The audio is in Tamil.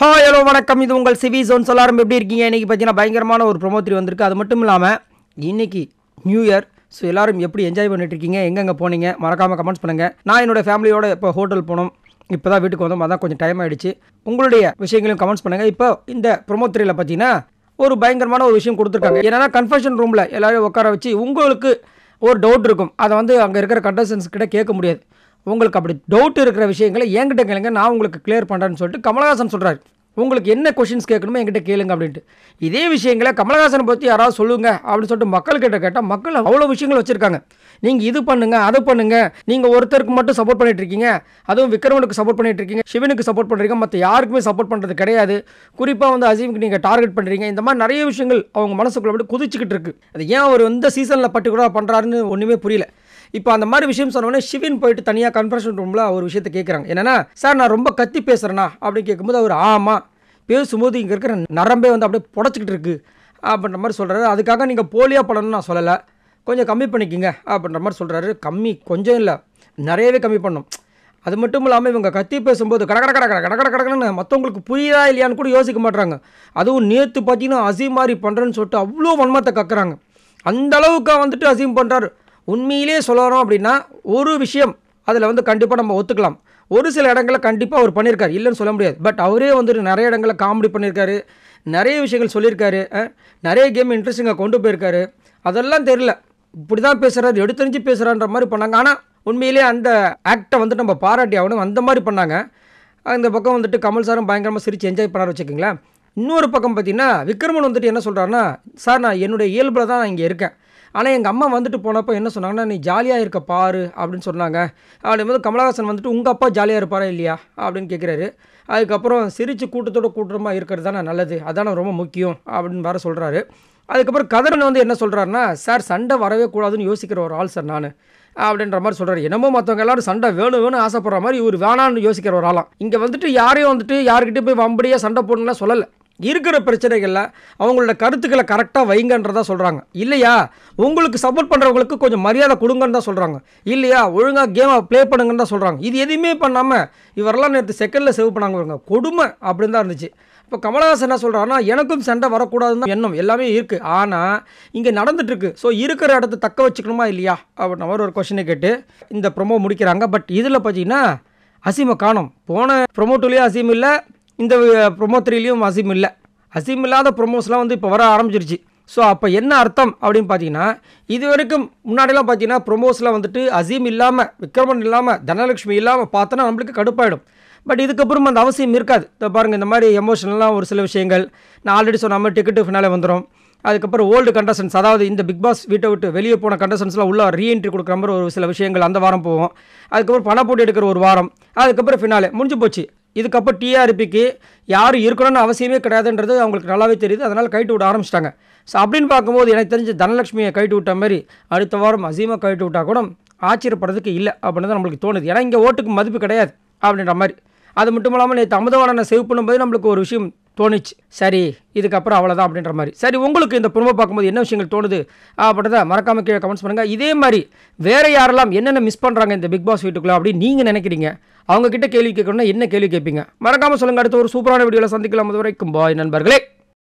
ஹாய் ஹலோ வணக்கம் இது உங்கள் சிவி ஜோன்ஸ் எல்லாரும் எப்படி இருக்கீங்க இன்றைக்கி பார்த்தீங்கன்னா பயங்கரமான ஒரு ப்ரொமோத்ரி வந்திருக்கு அது மட்டும் இல்லாமல் இன்றைக்கி நியூ இயர் ஸோ எல்லோரும் எப்படி என்ஜாய் பண்ணிட்டு இருக்கீங்க எங்கெங்கே போனீங்க மறக்காமல் கமெண்ட்ஸ் பண்ணுங்கள் நான் என்னோடய ஃபேமிலியோட இப்போ ஹோட்டல் போனோம் இப்போ தான் வீட்டுக்கு வந்தோம் அதான் கொஞ்சம் டைம் ஆகிடுச்சு உங்களுடைய விஷயங்களையும் கமெண்ட்ஸ் பண்ணுங்கள் இப்போ இந்த ப்ரொமோத்ரியில் பார்த்தீங்கன்னா ஒரு பயங்கரமான ஒரு விஷயம் கொடுத்துருக்காங்க ஏன்னா கன்ஃபெஷன் ரூமில் எல்லோரும் உட்கார வச்சு உங்களுக்கு ஒரு டவுட் இருக்கும் அதை வந்து அங்கே இருக்கிற கண்டஸ்டன்ஸ் கிட்டே கேட்க முடியாது உங்களுக்கு அப்படி டவுட் இருக்கிற விஷயங்களை என்கிட்ட கேளுங்க நான் உங்களுக்கு கிளியர் பண்ணுறேன்னு சொல்லிட்டு கமலஹாசன் சொல்கிறார் உங்களுக்கு என்ன கொஷின்ஸ் கேட்கணுமோ என்கிட்ட கேளுங்க அப்படின்ட்டு இதே விஷயங்களை கமலஹாசனை பற்றி யாராவது சொல்லுங்க அப்படின்னு சொல்லிட்டு மக்கள் கிட்ட கேட்டால் மக்கள் அவ்வளோ விஷயங்கள் வச்சுருக்காங்க நீங்கள் இது பண்ணுங்கள் அது பண்ணுங்கள் நீங்கள் ஒருத்தருக்கு மட்டும் சப்போர்ட் பண்ணிட்டு இருக்கீங்க அதுவும் விக்ரமனுக்கு சப்போர்ட் பண்ணிட்டு இருக்கீங்க சிவனுக்கு சப்போர்ட் பண்ணுறீங்க மற்ற யாருக்குமே சப்போர்ட் பண்ணுறது கிடையாது குறிப்பாக வந்து அசீமுக்கு நீங்கள் டார்கெட் பண்ணுறீங்க இந்த மாதிரி நிறைய விஷயங்கள் அவங்க மனசுக்குள்ள அப்படி குதிச்சுக்கிட்டு இருக்குது அது ஏன் அவர் இந்த சீசனில் பர்டிகுலராக பண்ணுறாருன்னு ஒன்றுமே புரியல இப்போ அந்த மாதிரி விஷயம் சொன்னோடனே சிவின் போயிட்டு தனியாக கன்ஃபரன்ஸ் ரூமில் ஒரு விஷயத்தை கேட்குறாங்க என்னென்னா சார் நான் ரொம்ப கத்தி பேசுகிறேன்னா அப்படின்னு கேட்கும்போது அவர் ஆமாம் பேசும்போது இங்கே இருக்கிற நரம்பே வந்து அப்படியே புடச்சிக்கிட்டு இருக்குது அப்படின்ற மாதிரி சொல்கிறாரு அதுக்காக நீங்கள் போலியாக படணும்னு நான் சொல்லலை கொஞ்சம் கம்மி பண்ணிக்கிங்க அப்படின்ற மாதிரி சொல்கிறாரு கம்மி கொஞ்சம் இல்லை நிறையவே கம்மி பண்ணும் அது மட்டும் இல்லாமல் இவங்க கத்தி பேசும்போது கடக்கட கடக்கட கடக்கட கடக்கடன்னு மற்றவங்களுக்கு புரியுதா இல்லையான்னு கூட யோசிக்க மாட்டுறாங்க அதுவும் நேற்று பார்த்தீங்கன்னா அசீம் மாதிரி பண்ணுறேன்னு சொல்லிட்டு அவ்வளோ வன்மத்தை கக்குறாங்க அந்த அளவுக்கு வந்துட்டு அசீம் பண்ணுறாரு உண்மையிலே சொல்லணும் அப்படின்னா ஒரு விஷயம் அதில் வந்து கண்டிப்பாக நம்ம ஒத்துக்கலாம் ஒரு சில இடங்களில் கண்டிப்பாக அவர் பண்ணியிருக்காரு இல்லைன்னு சொல்ல முடியாது பட் அவரே வந்துட்டு நிறைய இடங்களில் காமெடி பண்ணியிருக்காரு நிறைய விஷயங்கள் சொல்லியிருக்காரு நிறைய கேம் இன்ட்ரெஸ்டிங்காக கொண்டு போயிருக்காரு அதெல்லாம் தெரில இப்படி தான் பேசுகிறாரு எடுத்தறிஞ்சு பேசுகிறான்ற மாதிரி பண்ணாங்க ஆனால் உண்மையிலே அந்த ஆக்டை வந்துட்டு நம்ம பாராட்டி ஆகணும் அந்த மாதிரி பண்ணாங்க அந்த பக்கம் வந்துட்டு கமல் சாரும் பயங்கரமாக சிரித்து என்ஜாய் பண்ணார் வச்சுக்கோங்களேன் இன்னொரு பக்கம் பார்த்தீங்கன்னா விக்ரமன் வந்துட்டு என்ன சொல்கிறாருன்னா சார் நான் என்னுடைய இயல்பில் தான் நான் இங்கே இருக்கேன் ஆனால் எங்கள் அம்மா வந்துட்டு போனப்போ என்ன சொன்னாங்கன்னா நீ ஜாலியாக இருக்க பாரு அப்படின்னு சொன்னாங்க அப்படிங்கும்போது கமலஹாசன் வந்துட்டு உங்கள் அப்பா ஜாலியாக இருப்பாரா இல்லையா அப்படின்னு கேட்குறாரு அதுக்கப்புறம் சிரித்து கூட்டத்தோட கூட்டமாக இருக்கிறது தானே நல்லது அதான் ரொம்ப முக்கியம் அப்படின்னு வேறு சொல்கிறாரு அதுக்கப்புறம் கதிரன் வந்து என்ன சொல்கிறாருன்னா சார் சண்டை வரவே கூடாதுன்னு யோசிக்கிற ஒரு ஆள் சார் நான் அப்படின்ற மாதிரி சொல்கிறாரு என்னமோ மற்றவங்க எல்லாரும் சண்டை வேணும் வேணும் ஆசைப்படுற மாதிரி இவர் வேணான்னு யோசிக்கிற ஒரு ஆளாம் இங்கே வந்துட்டு யாரையும் வந்துட்டு யார்கிட்டையும் போய் வம்படியாக சண்டை போடணும்னா சொல்லலை இருக்கிற பிரச்சனைகளில் அவங்களோட கருத்துக்களை கரெக்டாக வைங்கன்றதா சொல்கிறாங்க இல்லையா உங்களுக்கு சப்போர்ட் பண்ணுறவங்களுக்கு கொஞ்சம் மரியாதை கொடுங்கன்னு தான் சொல்கிறாங்க இல்லையா ஒழுங்காக கேமை ப்ளே பண்ணுங்கன்னு தான் சொல்கிறாங்க இது எதுவுமே பண்ணாமல் இவரெல்லாம் நேற்று செகண்டில் சேவ் பண்ணாங்க கொடுமை அப்படின்னு தான் இருந்துச்சு இப்போ கமலஹாசன் என்ன சொல்கிறான்னா எனக்கும் சண்டை வரக்கூடாதுன்னு எண்ணம் எல்லாமே இருக்குது ஆனால் இங்கே நடந்துட்டுருக்கு ஸோ இருக்கிற இடத்த தக்க வச்சுக்கணுமா இல்லையா அப்படின்னு அவர் ஒரு கொஷினை கேட்டு இந்த ப்ரொமோ முடிக்கிறாங்க பட் இதில் பார்த்தீங்கன்னா அசீமை காணும் போன ப்ரொமோட்டோலேயே அசீம் இல்லை இந்த ப்ரொமோ த்ரீலேயும் அசீம் இல்லை அசீம் இல்லாத ப்ரொமோஸ்லாம் வந்து இப்போ வர ஆரம்பிச்சிருச்சு ஸோ அப்போ என்ன அர்த்தம் அப்படின்னு பார்த்தீங்கன்னா இது வரைக்கும் முன்னாடிலாம் பார்த்தீங்கன்னா ப்ரொமோஸில் வந்துட்டு அசீம் இல்லாமல் விக்ரமன் இல்லாமல் தனலட்சுமி இல்லாமல் பார்த்தோன்னா நம்மளுக்கு கடுப்பாயிடும் பட் இதுக்கப்புறம் அந்த அவசியம் இருக்காது இப்போ பாருங்கள் இந்த மாதிரி எமோஷனலாம் ஒரு சில விஷயங்கள் நான் ஆல்ரெடி சொன்ன மாதிரி டிக்கெட்டு ஃபினாலே வந்துடும் அதுக்கப்புறம் ஓல்டு கண்டஸ்டன்ஸ் அதாவது இந்த பிக் பாஸ் வீட்டை விட்டு வெளியே போன கண்டஸ்டன்ஸ்லாம் உள்ள ரீஎன்ட்ரி கொடுக்குற மாதிரி ஒரு சில விஷயங்கள் அந்த வாரம் போவோம் அதுக்கப்புறம் பணப்போட்டி எடுக்கிற ஒரு வாரம் அதுக்கப்புறம் ஃபினாலே முடிஞ்சு போச்சு இதுக்கப்புறம் டிஆர்பிக்கு யாரும் இருக்கணும்னு அவசியமே கிடையாதுன்றது அவங்களுக்கு நல்லாவே தெரியுது அதனால் கைட்டு விட ஆரம்பிச்சிட்டாங்க ஸோ அப்படின்னு பார்க்கும்போது எனக்கு தெரிஞ்ச தனலட்சுமியை கைட்டு விட்ட மாதிரி அடுத்த வாரம் அசீமாக கைட்டு விட்டால் கூட ஆச்சரியப்படுறதுக்கு இல்லை அப்படின்னு தான் நம்மளுக்கு தோணுது ஏன்னா இங்கே ஓட்டுக்கு மதிப்பு கிடையாது அப்படின்ற மாதிரி அது மட்டும் இல்லாமல் நேற்று அமுதவானனை சேவ் பண்ணும்போது நம்மளுக்கு ஒரு விஷயம் தோணுச்சு சரி இதுக்கப்புறம் அவ்வளோதான் அப்படின்ற மாதிரி சரி உங்களுக்கு இந்த ப்ரோமோ பார்க்கும்போது என்ன விஷயங்கள் தோணுது அப்படின்றத மறக்காமல் கீழே கமெண்ட்ஸ் பண்ணுங்கள் இதே மாதிரி வேறு யாரெல்லாம் என்னென்ன மிஸ் பண்ணுறாங்க இந்த பிக் பாஸ் வீட்டுக்குள்ளே அப்படின்னு நீங்கள் நினைக்கிறீங்க அவங்கக்கிட்ட கேள்வி கேட்கணும்னா என்ன கேள்வி கேட்பீங்க மறக்காமல் சொல்லுங்கள் அடுத்த ஒரு சூப்பரான வீடியோவில் சந்திக்கலாம் வரைக்கும் பாய் நண்பர்களே